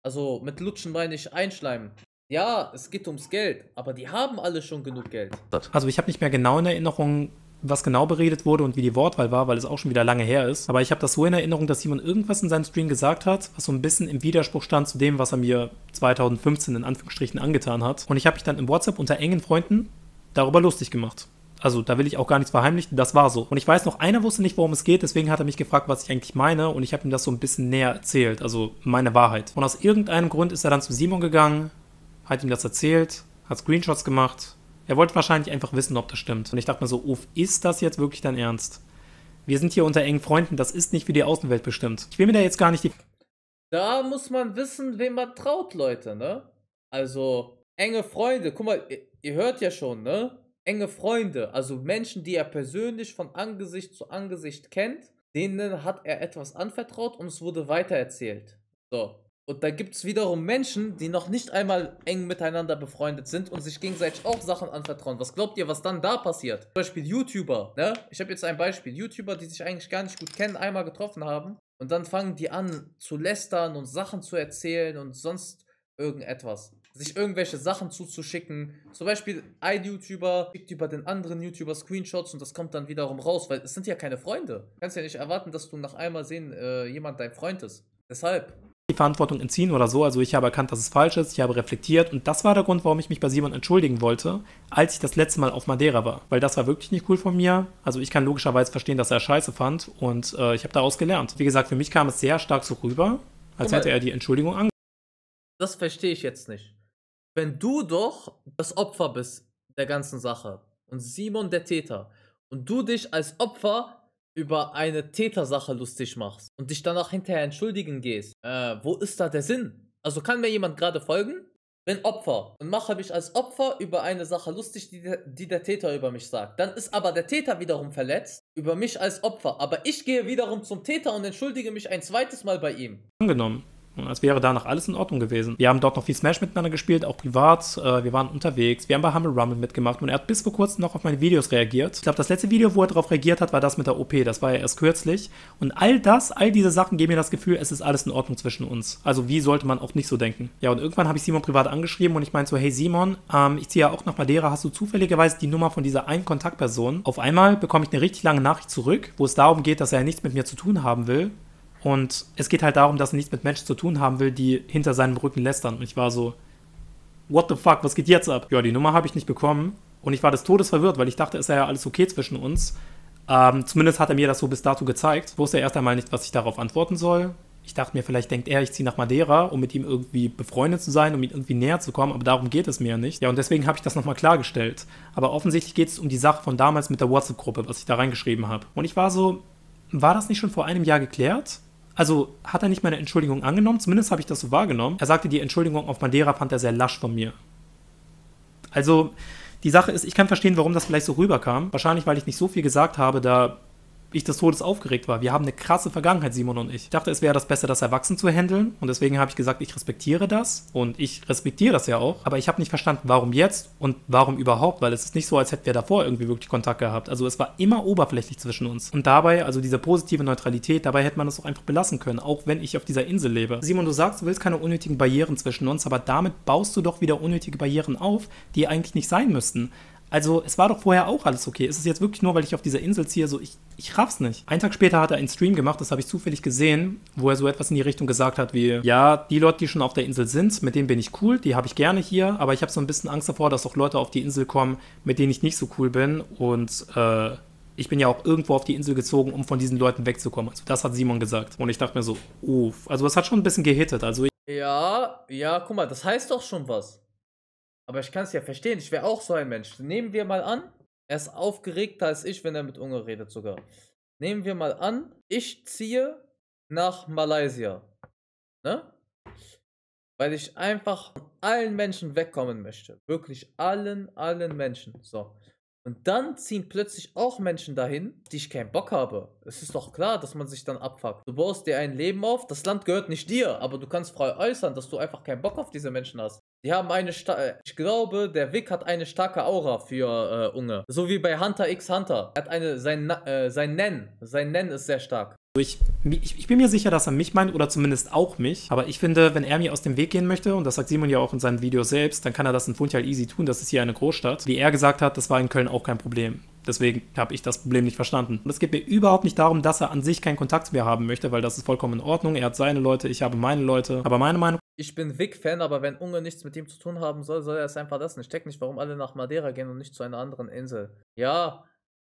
Also mit Lutschen meine ich einschleimen. Ja, es geht ums Geld, aber die haben alle schon genug Geld. Also ich habe nicht mehr genau in Erinnerung, was genau beredet wurde und wie die Wortwahl war, weil es auch schon wieder lange her ist. Aber ich habe das so in Erinnerung, dass jemand irgendwas in seinem Stream gesagt hat, was so ein bisschen im Widerspruch stand zu dem, was er mir 2015 in Anführungsstrichen angetan hat. Und ich habe mich dann im WhatsApp unter engen Freunden darüber lustig gemacht. Also da will ich auch gar nichts verheimlichen, das war so. Und ich weiß noch, einer wusste nicht, worum es geht, deswegen hat er mich gefragt, was ich eigentlich meine und ich habe ihm das so ein bisschen näher erzählt, also meine Wahrheit. Und aus irgendeinem Grund ist er dann zu Simon gegangen, hat ihm das erzählt, hat Screenshots gemacht. Er wollte wahrscheinlich einfach wissen, ob das stimmt. Und ich dachte mir so, uff, ist das jetzt wirklich dein Ernst? Wir sind hier unter engen Freunden, das ist nicht für die Außenwelt bestimmt. Ich will mir da jetzt gar nicht die... Da muss man wissen, wem man traut, Leute, ne? Also, enge Freunde, guck mal, ihr hört ja schon, ne? enge Freunde, also Menschen, die er persönlich von Angesicht zu Angesicht kennt, denen hat er etwas anvertraut und es wurde weitererzählt. So. Und da gibt es wiederum Menschen, die noch nicht einmal eng miteinander befreundet sind und sich gegenseitig auch Sachen anvertrauen. Was glaubt ihr, was dann da passiert? Zum Beispiel YouTuber, ne? Ich habe jetzt ein Beispiel. YouTuber, die sich eigentlich gar nicht gut kennen, einmal getroffen haben und dann fangen die an zu lästern und Sachen zu erzählen und sonst irgendetwas sich irgendwelche Sachen zuzuschicken. Zum Beispiel ein YouTuber schickt über den anderen YouTuber Screenshots und das kommt dann wiederum raus, weil es sind ja keine Freunde. Du kannst ja nicht erwarten, dass du nach einmal sehen, äh, jemand dein Freund ist. Deshalb. Die Verantwortung entziehen oder so. Also ich habe erkannt, dass es falsch ist, ich habe reflektiert und das war der Grund, warum ich mich bei Simon entschuldigen wollte, als ich das letzte Mal auf Madeira war. Weil das war wirklich nicht cool von mir. Also ich kann logischerweise verstehen, dass er scheiße fand und äh, ich habe daraus gelernt. Wie gesagt, für mich kam es sehr stark so rüber, als hätte er die Entschuldigung angenommen. Das verstehe ich jetzt nicht wenn du doch das Opfer bist der ganzen Sache und Simon der Täter und du dich als Opfer über eine Tätersache lustig machst und dich danach hinterher entschuldigen gehst, äh, wo ist da der Sinn? Also kann mir jemand gerade folgen? Bin Opfer und mache mich als Opfer über eine Sache lustig, die der, die der Täter über mich sagt. Dann ist aber der Täter wiederum verletzt über mich als Opfer. Aber ich gehe wiederum zum Täter und entschuldige mich ein zweites Mal bei ihm. Angenommen, und Als wäre danach alles in Ordnung gewesen. Wir haben dort noch viel Smash miteinander gespielt, auch privat. Äh, wir waren unterwegs. Wir haben bei Humble Rumble mitgemacht und er hat bis vor kurzem noch auf meine Videos reagiert. Ich glaube, das letzte Video, wo er darauf reagiert hat, war das mit der OP. Das war ja erst kürzlich. Und all das, all diese Sachen geben mir das Gefühl, es ist alles in Ordnung zwischen uns. Also wie sollte man auch nicht so denken? Ja, und irgendwann habe ich Simon privat angeschrieben und ich meinte so, hey Simon, ähm, ich ziehe ja auch nach Madeira. Hast du zufälligerweise die Nummer von dieser einen Kontaktperson? Auf einmal bekomme ich eine richtig lange Nachricht zurück, wo es darum geht, dass er nichts mit mir zu tun haben will und es geht halt darum, dass er nichts mit Menschen zu tun haben will, die hinter seinem Rücken lästern. Und ich war so, what the fuck, was geht jetzt ab? Ja, die Nummer habe ich nicht bekommen. Und ich war des Todes verwirrt, weil ich dachte, es sei ja alles okay zwischen uns. Ähm, zumindest hat er mir das so bis dato gezeigt. Ich wusste erst einmal nicht, was ich darauf antworten soll. Ich dachte mir, vielleicht denkt er, ich ziehe nach Madeira, um mit ihm irgendwie befreundet zu sein, um ihm irgendwie näher zu kommen, aber darum geht es mir ja nicht. Ja, und deswegen habe ich das nochmal klargestellt. Aber offensichtlich geht es um die Sache von damals mit der WhatsApp-Gruppe, was ich da reingeschrieben habe. Und ich war so, war das nicht schon vor einem Jahr geklärt? Also hat er nicht meine Entschuldigung angenommen, zumindest habe ich das so wahrgenommen. Er sagte, die Entschuldigung auf Madeira fand er sehr lasch von mir. Also die Sache ist, ich kann verstehen, warum das vielleicht so rüberkam. Wahrscheinlich, weil ich nicht so viel gesagt habe, da ich des Todes aufgeregt war. Wir haben eine krasse Vergangenheit, Simon und ich. Ich dachte, es wäre das Beste, das erwachsen zu handeln. Und deswegen habe ich gesagt, ich respektiere das. Und ich respektiere das ja auch. Aber ich habe nicht verstanden, warum jetzt und warum überhaupt. Weil es ist nicht so, als hätten wir davor irgendwie wirklich Kontakt gehabt. Also es war immer oberflächlich zwischen uns. Und dabei, also diese positive Neutralität, dabei hätte man es auch einfach belassen können. Auch wenn ich auf dieser Insel lebe. Simon, du sagst, du willst keine unnötigen Barrieren zwischen uns. Aber damit baust du doch wieder unnötige Barrieren auf, die eigentlich nicht sein müssten. Also, es war doch vorher auch alles okay. Ist es jetzt wirklich nur, weil ich auf dieser Insel ziehe? So, ich, ich raff's nicht. Einen Tag später hat er einen Stream gemacht, das habe ich zufällig gesehen, wo er so etwas in die Richtung gesagt hat wie: Ja, die Leute, die schon auf der Insel sind, mit denen bin ich cool, die habe ich gerne hier, aber ich habe so ein bisschen Angst davor, dass auch Leute auf die Insel kommen, mit denen ich nicht so cool bin und, äh, ich bin ja auch irgendwo auf die Insel gezogen, um von diesen Leuten wegzukommen. Also das hat Simon gesagt. Und ich dachte mir so, uff. Also es hat schon ein bisschen gehittet. Also ja, ja, guck mal, das heißt doch schon was. Aber ich kann es ja verstehen, ich wäre auch so ein Mensch. Nehmen wir mal an, er ist aufgeregter als ich, wenn er mit Unge redet sogar. Nehmen wir mal an, ich ziehe nach Malaysia. Ne? Weil ich einfach von allen Menschen wegkommen möchte. Wirklich allen, allen Menschen. So. Und dann ziehen plötzlich auch Menschen dahin, die ich keinen Bock habe. Es ist doch klar, dass man sich dann abfuckt. Du baust dir ein Leben auf, das Land gehört nicht dir, aber du kannst frei äußern, dass du einfach keinen Bock auf diese Menschen hast. Die haben eine Sta äh, Ich glaube, der Vic hat eine starke Aura für äh, Unge. So wie bei Hunter x Hunter. Er hat eine. Sein, äh, sein Nen. Sein Nen ist sehr stark. Also ich, ich, ich, bin mir sicher, dass er mich meint oder zumindest auch mich. Aber ich finde, wenn er mir aus dem Weg gehen möchte, und das sagt Simon ja auch in seinem Video selbst, dann kann er das in Funchal easy tun. Das ist hier eine Großstadt. Wie er gesagt hat, das war in Köln auch kein Problem. Deswegen habe ich das Problem nicht verstanden. Und es geht mir überhaupt nicht darum, dass er an sich keinen Kontakt mehr haben möchte, weil das ist vollkommen in Ordnung. Er hat seine Leute, ich habe meine Leute. Aber meine Meinung. Ich bin Vic-Fan, aber wenn Unge nichts mit ihm zu tun haben soll, soll er es einfach lassen. Ich check nicht, warum alle nach Madeira gehen und nicht zu einer anderen Insel. Ja,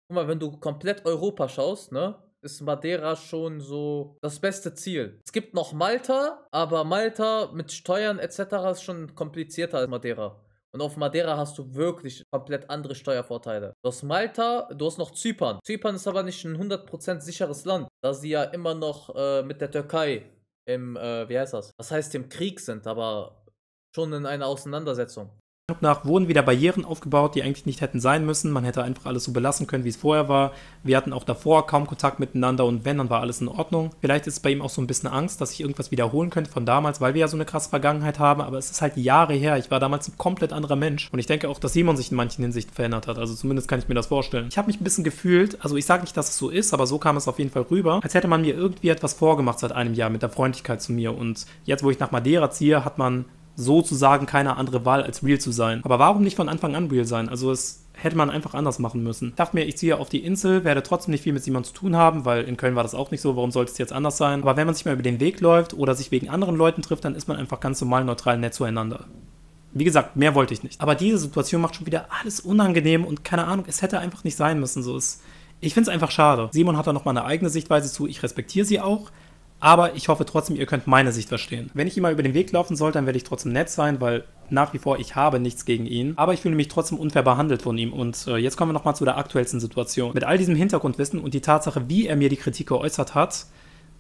guck mal, wenn du komplett Europa schaust, ne? ist Madeira schon so das beste Ziel. Es gibt noch Malta, aber Malta mit Steuern etc. ist schon komplizierter als Madeira. Und auf Madeira hast du wirklich komplett andere Steuervorteile. Du hast Malta, du hast noch Zypern. Zypern ist aber nicht ein 100% sicheres Land, da sie ja immer noch äh, mit der Türkei im, äh, wie heißt das? Was heißt im Krieg sind, aber schon in einer Auseinandersetzung nach wurden wieder Barrieren aufgebaut, die eigentlich nicht hätten sein müssen. Man hätte einfach alles so belassen können, wie es vorher war. Wir hatten auch davor kaum Kontakt miteinander und wenn, dann war alles in Ordnung. Vielleicht ist es bei ihm auch so ein bisschen Angst, dass ich irgendwas wiederholen könnte von damals, weil wir ja so eine krasse Vergangenheit haben, aber es ist halt Jahre her. Ich war damals ein komplett anderer Mensch und ich denke auch, dass Simon sich in manchen Hinsichten verändert hat. Also zumindest kann ich mir das vorstellen. Ich habe mich ein bisschen gefühlt, also ich sage nicht, dass es so ist, aber so kam es auf jeden Fall rüber, als hätte man mir irgendwie etwas vorgemacht seit einem Jahr mit der Freundlichkeit zu mir und jetzt, wo ich nach Madeira ziehe, hat man sozusagen keine andere Wahl, als real zu sein. Aber warum nicht von Anfang an real sein? Also es hätte man einfach anders machen müssen. Ich dachte mir, ich ziehe auf die Insel, werde trotzdem nicht viel mit Simon zu tun haben, weil in Köln war das auch nicht so, warum sollte es jetzt anders sein? Aber wenn man sich mal über den Weg läuft oder sich wegen anderen Leuten trifft, dann ist man einfach ganz normal, neutral, nett zueinander. Wie gesagt, mehr wollte ich nicht. Aber diese Situation macht schon wieder alles unangenehm und keine Ahnung, es hätte einfach nicht sein müssen. So ist. Ich finde es einfach schade. Simon hat da nochmal eine eigene Sichtweise zu. Ich respektiere sie auch. Aber ich hoffe trotzdem, ihr könnt meine Sicht verstehen. Wenn ich ihm mal über den Weg laufen soll, dann werde ich trotzdem nett sein, weil nach wie vor ich habe nichts gegen ihn. Aber ich fühle mich trotzdem unfair behandelt von ihm. Und äh, jetzt kommen wir nochmal zu der aktuellsten Situation. Mit all diesem Hintergrundwissen und die Tatsache, wie er mir die Kritik geäußert hat,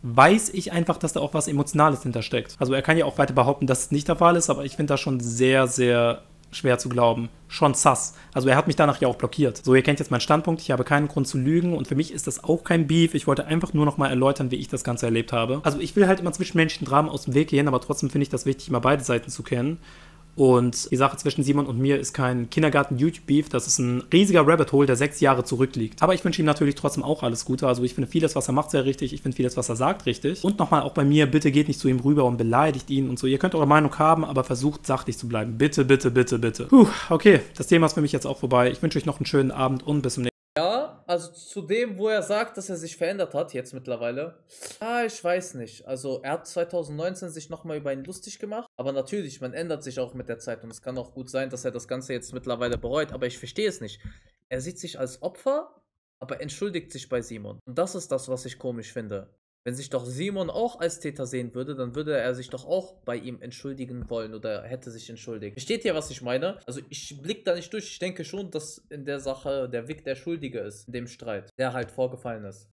weiß ich einfach, dass da auch was Emotionales hintersteckt. Also er kann ja auch weiter behaupten, dass es nicht der Fall ist, aber ich finde das schon sehr, sehr schwer zu glauben. Schon sass. Also er hat mich danach ja auch blockiert. So, ihr kennt jetzt meinen Standpunkt, ich habe keinen Grund zu lügen und für mich ist das auch kein Beef. Ich wollte einfach nur nochmal erläutern, wie ich das Ganze erlebt habe. Also ich will halt immer zwischen Menschen Dramen aus dem Weg gehen, aber trotzdem finde ich das wichtig, mal beide Seiten zu kennen. Und die Sache zwischen Simon und mir ist kein Kindergarten-YouTube-Beef, das ist ein riesiger Rabbit Hole, der sechs Jahre zurückliegt. Aber ich wünsche ihm natürlich trotzdem auch alles Gute. Also ich finde vieles, was er macht, sehr richtig. Ich finde vieles, was er sagt, richtig. Und nochmal auch bei mir, bitte geht nicht zu ihm rüber und beleidigt ihn und so. Ihr könnt eure Meinung haben, aber versucht sachlich zu bleiben. Bitte, bitte, bitte, bitte. Puh, okay, das Thema ist für mich jetzt auch vorbei. Ich wünsche euch noch einen schönen Abend und bis zum nächsten Mal. Ja, also zu dem, wo er sagt, dass er sich verändert hat, jetzt mittlerweile. Ah, ich weiß nicht. Also er hat 2019 sich nochmal über ihn lustig gemacht. Aber natürlich, man ändert sich auch mit der Zeit. Und es kann auch gut sein, dass er das Ganze jetzt mittlerweile bereut. Aber ich verstehe es nicht. Er sieht sich als Opfer, aber entschuldigt sich bei Simon. Und das ist das, was ich komisch finde. Wenn sich doch Simon auch als Täter sehen würde, dann würde er sich doch auch bei ihm entschuldigen wollen oder hätte sich entschuldigt. Versteht ihr, was ich meine? Also ich blicke da nicht durch. Ich denke schon, dass in der Sache der Vic der Schuldige ist, in dem Streit, der halt vorgefallen ist.